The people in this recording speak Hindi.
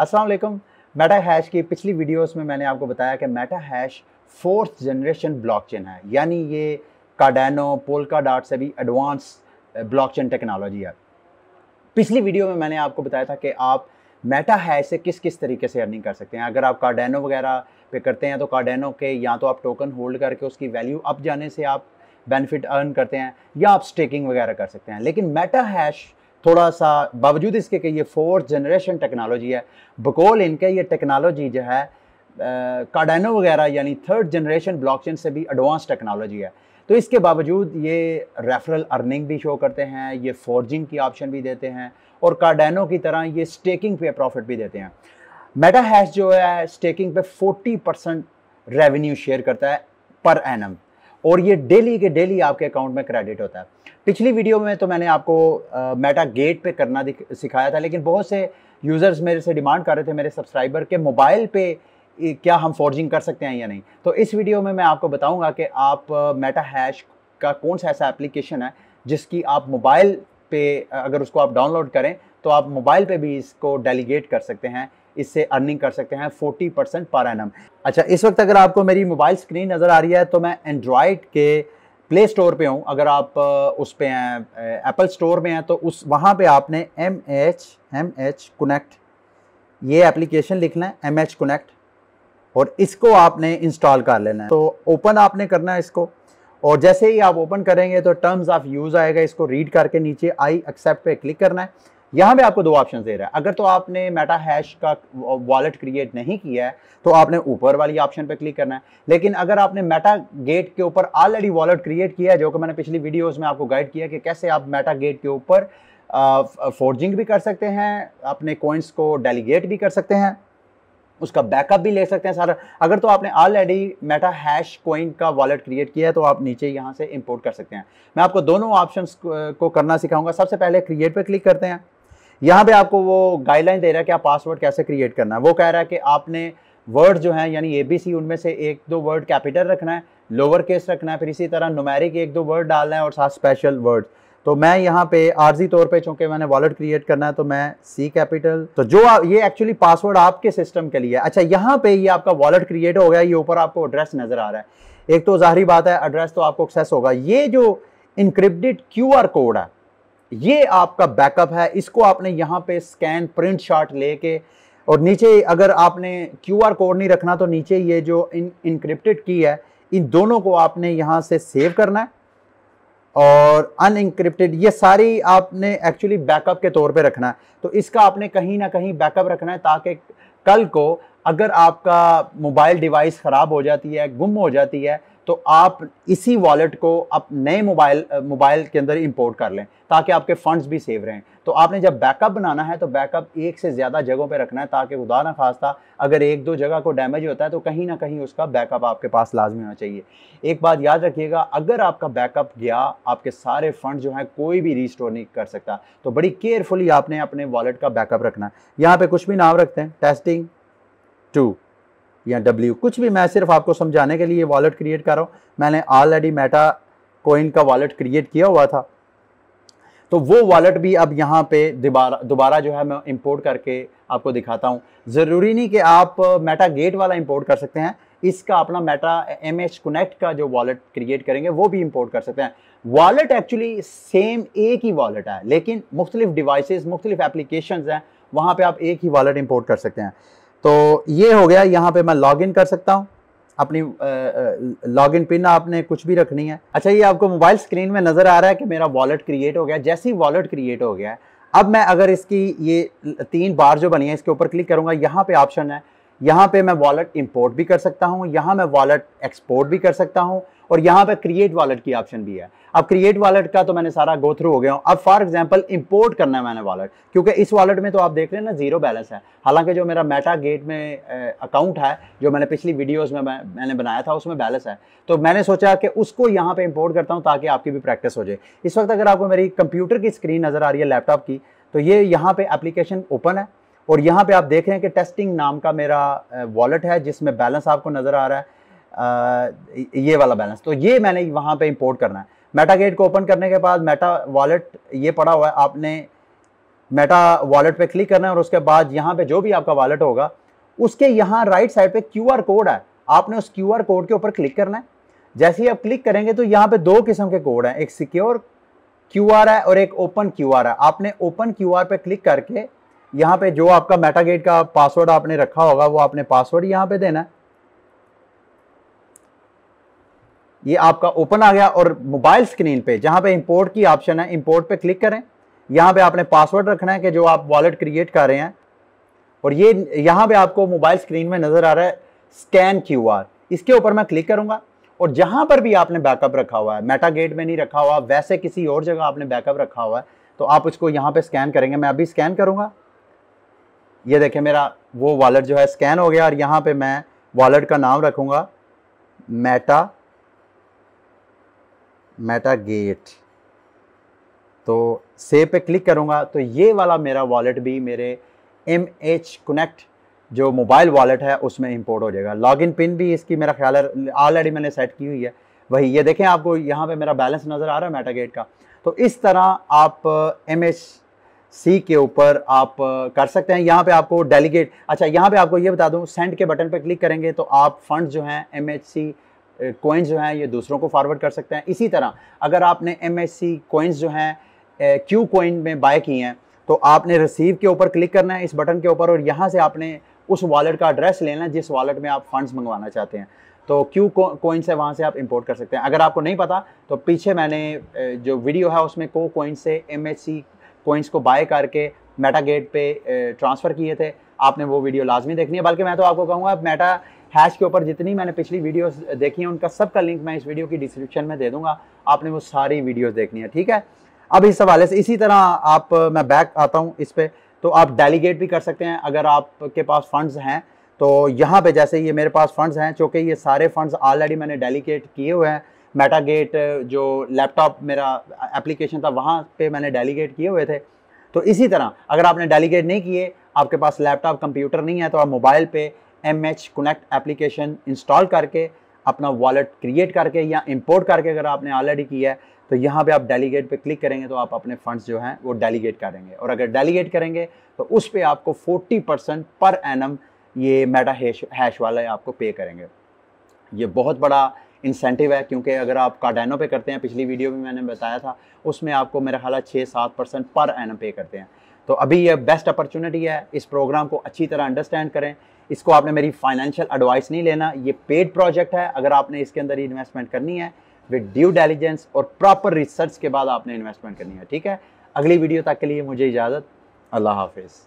अस्सलाम वालेकुम मेटा हैश की पिछली वीडियोस में मैंने आपको बताया कि meta hash fourth generation blockchain है यानी ये कार्डेनो पोलका डॉट से भी एडवांस ब्लॉकचेन टेक्नोलॉजी है पिछली वीडियो में मैंने आपको बताया था कि आप मेटा हैश से किस किस तरीके से अर्निंग कर सकते हैं अगर आप कार्डेनो वगैरह पे करते हैं तो कार्डेनो के या तो आप टोकन होल्ड करके उसकी वैल्यू अप जाने से आप बेनिफिट अर्न करते हैं या आप स्टेकिंग वगैरह कर सकते हैं लेकिन मेटा हैश थोड़ा सा बावजूद इसके कि ये फोर्थ जनरेशन टेक्नोलॉजी है बकोल इनके ये टेक्नोलॉजी जो है कार्डानो वगैरह यानी थर्ड जनरेशन ब्लॉकचेन से भी एडवांस टेक्नोलॉजी है तो इसके बावजूद ये रेफरल अर्निंग भी शो करते हैं ये फोर्जिंग की ऑप्शन भी देते हैं और कार्डानो की तरह ये स्टेकिंग पे प्रॉफिट भी देते हैं मेटा हैश जो है स्टेकिंग पे 40 परसेंट रेवेन्यू शेयर करता है पर एनम और ये डेली के डेली आपके अकाउंट में क्रेडिट होता है पिछली वीडियो में तो मैंने आपको मेटा गेट पे करना सिखाया था लेकिन बहुत से यूज़र्स मेरे से डिमांड कर रहे थे मेरे सब्सक्राइबर के मोबाइल पे क्या हम फॉर्जिंग कर सकते हैं या नहीं तो इस वीडियो में मैं आपको बताऊंगा कि आप मेटा हैश का कौन सा ऐसा एप्लीकेशन है जिसकी आप मोबाइल पे अगर उसको आप डाउनलोड करें तो आप मोबाइल पे भी इसको डेलीगेट कर सकते हैं इससे अर्निंग कर सकते हैं 40 परसेंट पर एनम अच्छा इस वक्त अगर आपको मेरी मोबाइल स्क्रीन नज़र आ रही है तो मैं एंड्रॉयड के प्ले स्टोर पे हूँ अगर आप उस पर हैं एप्पल स्टोर में हैं तो उस वहाँ पे आपने M H M H connect ये एप्लीकेशन लिखना है एम एच कनेक्ट और इसको आपने इंस्टॉल कर लेना है तो ओपन आपने करना है इसको और जैसे ही आप ओपन करेंगे तो टर्म्स ऑफ यूज़ आएगा इसको रीड करके नीचे आई एक्सेप्ट पे क्लिक करना है यहाँ पे आपको दो ऑप्शन दे रहा है अगर तो आपने मेटा हैश का वॉलेट क्रिएट नहीं किया है तो आपने ऊपर वाली ऑप्शन पे क्लिक करना है लेकिन अगर आपने मेटा गेट के ऊपर ऑलरेडी वॉलेट क्रिएट किया है जो कि मैंने पिछली वीडियोस में आपको गाइड किया कि कैसे आप मेटा गेट के ऊपर फोर्जिंग भी कर सकते हैं अपने कोइंस को डेलीगेट भी कर सकते हैं उसका बैकअप भी ले सकते हैं सारा अगर तो आपने ऑलरेडी मेटा हैश कोइन का वॉलेट क्रिएट किया है तो आप नीचे यहाँ से इंपोर्ट कर सकते हैं मैं आपको दोनों ऑप्शंस को करना सिखाऊंगा सबसे पहले क्रिएट पर क्लिक करते हैं यहाँ पे आपको वो गाइडलाइन दे रहा है कि आप पासवर्ड कैसे क्रिएट करना है वो कह रहा है कि आपने वर्ड जो है यानी ए बी सी उनमें से एक दो वर्ड कैपिटल रखना है लोअर केस रखना है फिर इसी तरह नुमेरिक एक दो वर्ड डालना है और साथ स्पेशल वर्ड तो मैं यहाँ पे आर्जी तौर पे चूंकि मैंने वॉलेट क्रिएट करना है तो मैं सी कैपिटल तो जो आ, ये एक्चुअली पासवर्ड आपके सिस्टम के लिए अच्छा यहाँ पे ये आपका वॉलेट क्रिएट हो गया ये ऊपर आपको एड्रेस नजर आ रहा है एक तो जाहरी बात है एड्रेस तो आपको एक्सेस होगा ये जो इनक्रिप्टेड क्यू कोड है ये आपका बैकअप है इसको आपने यहाँ पे स्कैन प्रिंट शॉट लेके और नीचे अगर आपने क्यू आर कोड नहीं रखना तो नीचे ये जो इन इनक्रिप्टेड की है इन दोनों को आपने यहाँ से सेव करना है और अनइंक्रिप्टेड ये सारी आपने एक्चुअली बैकअप के तौर पे रखना है तो इसका आपने कहीं ना कहीं बैकअप रखना है ताकि कल को अगर आपका मोबाइल डिवाइस ख़राब हो जाती है गुम हो जाती है तो आप इसी वॉलेट को आप नए मोबाइल मोबाइल के अंदर इंपोर्ट कर लें ताकि आपके फंड्स भी सेव रहें तो आपने जब बैकअप बनाना है तो बैकअप एक से ज़्यादा जगहों पे रखना है ताकि खुदा ना खास्ता अगर एक दो जगह को डैमेज होता है तो कहीं ना कहीं उसका बैकअप आपके पास लाजमी होना चाहिए एक बात याद रखिएगा अगर आपका बैकअप गया आपके सारे फंड जो हैं कोई भी रिस्टोर नहीं कर सकता तो बड़ी केयरफुली आपने अपने वॉलेट का बैकअप रखना है यहाँ पर कुछ भी नाम रखते हैं टेस्टिंग टू या डब्ल्यू कुछ भी मैं सिर्फ आपको समझाने के लिए वॉलेट क्रिएट कर रहा हूँ मैंने ऑलरेडी मेटा कोइन का वॉलेट क्रिएट किया हुआ था तो वो वॉलेट भी अब यहाँ पे दोबारा दोबारा जो है मैं इंपोर्ट करके आपको दिखाता हूँ ज़रूरी नहीं कि आप मेटा गेट वाला इंपोर्ट कर सकते हैं इसका अपना मेटा एम एच कनेक्ट का जो वॉलेट क्रिएट करेंगे वो भी इंपोर्ट कर सकते हैं वॉलेट एक्चुअली सेम एक ही वॉलेट है लेकिन मुख्तलिफ डिवाइस मुख्तलिफ एप्लीकेशन हैं वहाँ पर आप एक ही वॉलेट इंपोर्ट कर सकते हैं तो ये हो गया यहाँ पे मैं लॉगिन कर सकता हूँ अपनी लॉग इन पिन आपने कुछ भी रखनी है अच्छा ये आपको मोबाइल स्क्रीन में नज़र आ रहा है कि मेरा वॉलेट क्रिएट हो गया जैसे ही वॉलेट क्रिएट हो गया अब मैं अगर इसकी ये तीन बार जो बनी है इसके ऊपर क्लिक करूँगा यहाँ पे ऑप्शन है यहाँ पे मैं वॉलेट इंपोर्ट भी कर सकता हूँ यहाँ मैं वॉलेट एक्सपोर्ट भी कर सकता हूँ और यहाँ पे क्रिएट वॉलेट की ऑप्शन भी है अब क्रिएट वॉलेट का तो मैंने सारा गो थ्रू हो गया हूँ अब फॉर एग्जांपल इंपोर्ट करना है मैंने वॉलेट क्योंकि इस वॉलेट में तो आप देख रहे हैं ना जीरो बैलेंस है हालांकि जो मेरा मेटा गेट में अकाउंट है जो मैंने पिछली वीडियोस में मैं, मैंने बनाया था उसमें बैलेंस है तो मैंने सोचा कि उसको यहाँ पर इम्पोर्ट करता हूँ ताकि आपकी भी प्रैक्टिस हो जाए इस वक्त अगर आपको मेरी कंप्यूटर की स्क्रीन नज़र आ रही है लैपटॉप की तो ये यहाँ पर एप्लीकेशन ओपन है और यहाँ पे आप देख रहे हैं कि टेस्टिंग नाम का मेरा वॉलेट है जिसमें बैलेंस आपको नज़र आ रहा है आ, ये वाला बैलेंस तो ये मैंने वहाँ पे इंपोर्ट करना है मेटा गेट को ओपन करने के बाद मेटा वॉलेट ये पड़ा हुआ है आपने मेटा वॉलेट पे क्लिक करना है और उसके बाद यहाँ पे जो भी आपका वॉलेट होगा उसके यहाँ राइट साइड पे क्यूआर कोड है आपने उस क्यूआर कोड के ऊपर क्लिक करना है जैसे ही आप क्लिक करेंगे तो यहाँ पे दो किस्म के कोड हैं एक सिक्योर क्यू है और एक ओपन क्यू है आपने ओपन क्यू पे क्लिक करके यहाँ पे जो आपका मेटागेट का पासवर्ड आपने रखा होगा वो आपने पासवर्ड यहाँ पे देना है ये आपका ओपन आ गया और मोबाइल स्क्रीन पे जहाँ पे इंपोर्ट की ऑप्शन है इंपोर्ट पे क्लिक करें यहाँ पे आपने पासवर्ड रखना है कि जो आप वॉलेट क्रिएट कर रहे हैं और ये यहाँ पे आपको मोबाइल स्क्रीन में नज़र आ रहा है स्कैन क्यू इसके ऊपर मैं क्लिक करूँगा और जहाँ पर भी आपने बैकअप रखा हुआ है मेटागेट में नहीं रखा हुआ वैसे किसी और जगह आपने बैकअप रखा हुआ है तो आप उसको यहाँ पे स्कैन करेंगे मैं अभी स्कैन करूँगा ये देखें मेरा वो वॉलेट जो है स्कैन हो गया और यहाँ पे मैं वॉलेट का नाम रखूँगा मेटा मेटा गेट तो सेव पे क्लिक करूँगा तो ये वाला मेरा वॉलेट भी मेरे एम एच कनेक्ट जो मोबाइल वॉलेट है उसमें इंपोर्ट हो जाएगा लॉगिन पिन भी इसकी मेरा ख्याल है ऑलरेडी मैंने सेट की हुई है वही ये देखें आपको यहाँ पे मेरा बैलेंस नज़र आ रहा है मेटागेट का तो इस तरह आप एम एच सी के ऊपर आप कर सकते हैं यहाँ पे आपको डेलीगेट अच्छा यहाँ पे आपको ये बता दूँ सेंड के बटन पर क्लिक करेंगे तो आप फंड जो हैं एम एच सी कोइंस जो हैं ये दूसरों को फॉरवर्ड कर सकते हैं इसी तरह अगर आपने एम एच सी कोइंस जो हैं क्यू कोइन में बाय किए हैं तो आपने रिसीव के ऊपर क्लिक करना है इस बटन के ऊपर और यहाँ से आपने उस वॉलेट का एड्रेस लेना है जिस वॉलेट में आप फंड्स मंगवाना चाहते हैं तो क्यू कोइन से वहाँ से आप इंपोर्ट कर सकते हैं अगर आपको नहीं पता तो पीछे मैंने जो वीडियो है उसमें को कोइन से एम एच सी कोइंस को बाय करके मेटागेट पे ट्रांसफ़र किए थे आपने वो वीडियो लाजमी देखनी है बल्कि मैं तो आपको कहूँगा मेटा हैश के ऊपर जितनी मैंने पिछली वीडियोस देखी हैं उनका सबका लिंक मैं इस वीडियो की डिस्क्रिप्शन में दे दूंगा आपने वो सारी वीडियोस देखनी है ठीक है अब इस हवाले से इसी तरह आप मैं बैक आता हूँ इस पर तो आप डेलीगेट भी कर सकते हैं अगर आपके पास फंड्स हैं तो यहाँ पे जैसे ये मेरे पास फंड्स हैं चूँकि ये सारे फंड्स ऑलरेडी मैंने डेलीगेट किए हुए हैं मेटागेट जो लैपटॉप मेरा एप्लीकेशन था वहाँ पे मैंने डेलीगेट किए हुए थे तो इसी तरह अगर आपने डेलीगेट नहीं किए आपके पास लैपटॉप कंप्यूटर नहीं है तो आप मोबाइल पे M H connect application install करके अपना वॉलेट क्रिएट करके या इंपोर्ट करके अगर आपने ऑलरेडी किया है तो यहाँ पे आप डेलीगेट पे क्लिक करेंगे तो आप अपने फंड्स जो हैं वो डेलीगेट करेंगे और अगर डेलीगेट करेंगे तो उस पर आपको 40 परसेंट पर एनम ये मेटा हैश हैश वाला आपको पे करेंगे ये बहुत बड़ा इंसेंटिव है क्योंकि अगर आप कार्डानो पे करते हैं पिछली वीडियो में मैंने बताया था उसमें आपको मेरा ख्याल छः सात परसेंट पर एनम पे करते हैं तो अभी ये बेस्ट अपॉर्चुनिटी है इस प्रोग्राम को अच्छी तरह अंडरस्टैंड करें इसको आपने मेरी फाइनेंशियल एडवाइस नहीं लेना ये पेड प्रोजेक्ट है अगर आपने इसके अंदर इन्वेस्टमेंट करनी है विद ड्यू डेलीजेंस और प्रॉपर रिसर्च के बाद आपने इन्वेस्टमेंट करनी है ठीक है अगली वीडियो तक के लिए मुझे इजाज़त अल्लाह हाफिज़